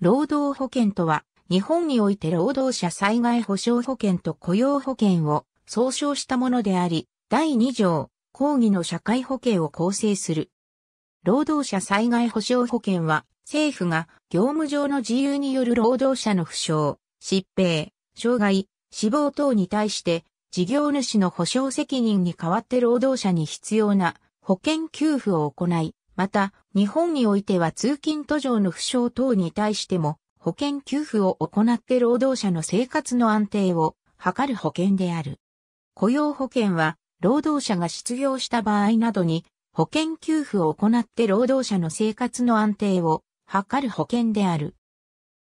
労働保険とは、日本において労働者災害保障保険と雇用保険を総称したものであり、第2条、抗議の社会保険を構成する。労働者災害保障保険は、政府が業務上の自由による労働者の負傷、疾病、障害、死亡等に対して、事業主の保障責任に代わって労働者に必要な保険給付を行い、また、日本においては通勤途上の負傷等に対しても保険給付を行って労働者の生活の安定を図る保険である。雇用保険は労働者が失業した場合などに保険給付を行って労働者の生活の安定を図る保険である。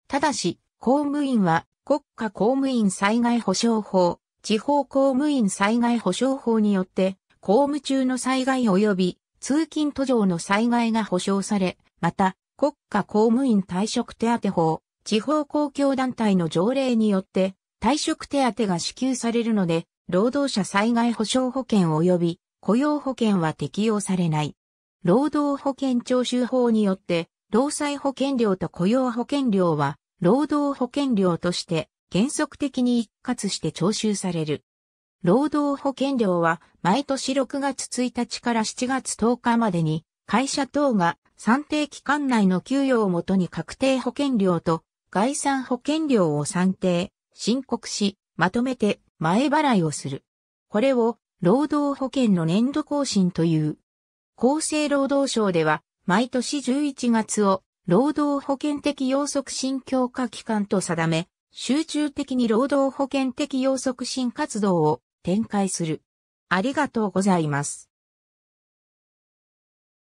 ただし、公務員は国家公務員災害保障法、地方公務員災害保障法によって公務中の災害及び通勤途上の災害が保障され、また、国家公務員退職手当法、地方公共団体の条例によって、退職手当が支給されるので、労働者災害保障保険及び雇用保険は適用されない。労働保険徴収法によって、労災保険料と雇用保険料は、労働保険料として原則的に一括して徴収される。労働保険料は毎年6月1日から7月10日までに会社等が算定期間内の給与をもとに確定保険料と概算保険料を算定、申告し、まとめて前払いをする。これを労働保険の年度更新という。厚生労働省では毎年11月を労働保険的要促進強化期間と定め、集中的に労働保険的要促進活動を展開する。ありがとうございます。